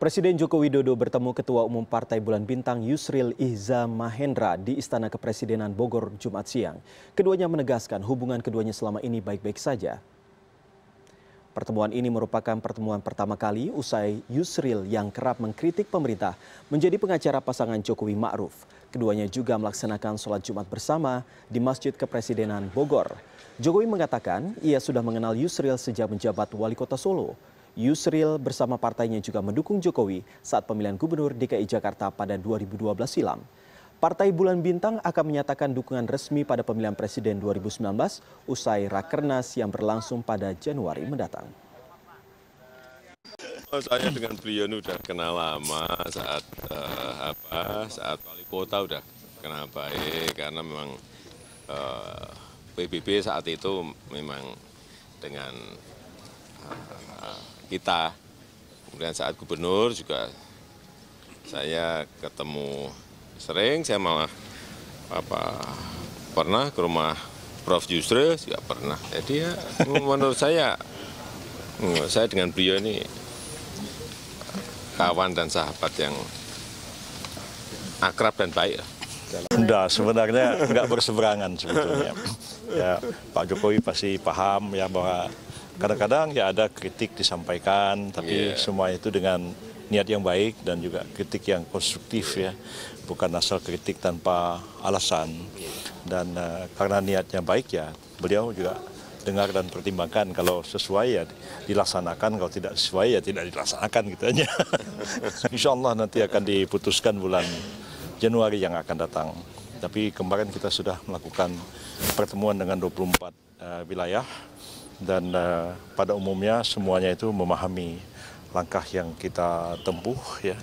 Presiden Joko Widodo bertemu Ketua Umum Partai Bulan Bintang Yusril Ihza Mahendra di Istana Kepresidenan Bogor Jumat siang. Keduanya menegaskan hubungan keduanya selama ini baik-baik saja. Pertemuan ini merupakan pertemuan pertama kali usai Yusril yang kerap mengkritik pemerintah menjadi pengacara pasangan Jokowi Ma'ruf. Keduanya juga melaksanakan sholat Jumat bersama di Masjid Kepresidenan Bogor. Jokowi mengatakan ia sudah mengenal Yusril sejak menjabat wali kota Solo yusril bersama partainya juga mendukung jokowi saat pemilihan gubernur dki jakarta pada 2012 silam. Partai Bulan Bintang akan menyatakan dukungan resmi pada pemilihan presiden 2019 usai Rakernas yang berlangsung pada Januari mendatang. Oh, saya dengan beliau ini sudah kenal lama saat uh, apa saat wali kota sudah kenal baik karena memang uh, eh, PBB saat itu memang dengan kita. Kemudian saat gubernur juga saya ketemu sering, saya malah apa pernah ke rumah Prof Yusril juga pernah. Jadi ya, menurut saya, saya dengan beliau ini kawan dan sahabat yang akrab dan baik. Tidak sebenarnya nggak berseberangan sebetulnya. Ya, Pak Jokowi pasti paham ya bahwa Kadang-kadang ya ada kritik disampaikan, tapi yeah. semua itu dengan niat yang baik dan juga kritik yang konstruktif ya, bukan asal kritik tanpa alasan. Dan uh, karena niatnya baik ya, beliau juga dengar dan pertimbangkan kalau sesuai ya dilaksanakan kalau tidak sesuai ya tidak dilaksanakan gitu aja Insya Allah nanti akan diputuskan bulan Januari yang akan datang tapi kemarin kita sudah melakukan pertemuan dengan 24 uh, eh, wilayah dan uh, pada umumnya semuanya itu memahami langkah yang kita tempuh ya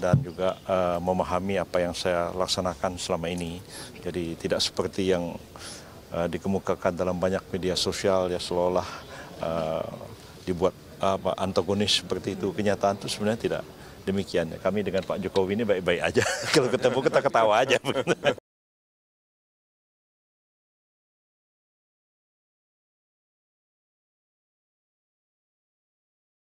dan juga uh, memahami apa yang saya laksanakan selama ini. Jadi tidak seperti yang uh, dikemukakan dalam banyak media sosial ya seolah uh, dibuat apa antagonis seperti itu. Kenyataan itu sebenarnya tidak demikian. Kami dengan Pak Jokowi ini baik-baik aja. Kalau ketemu kita ketawa aja.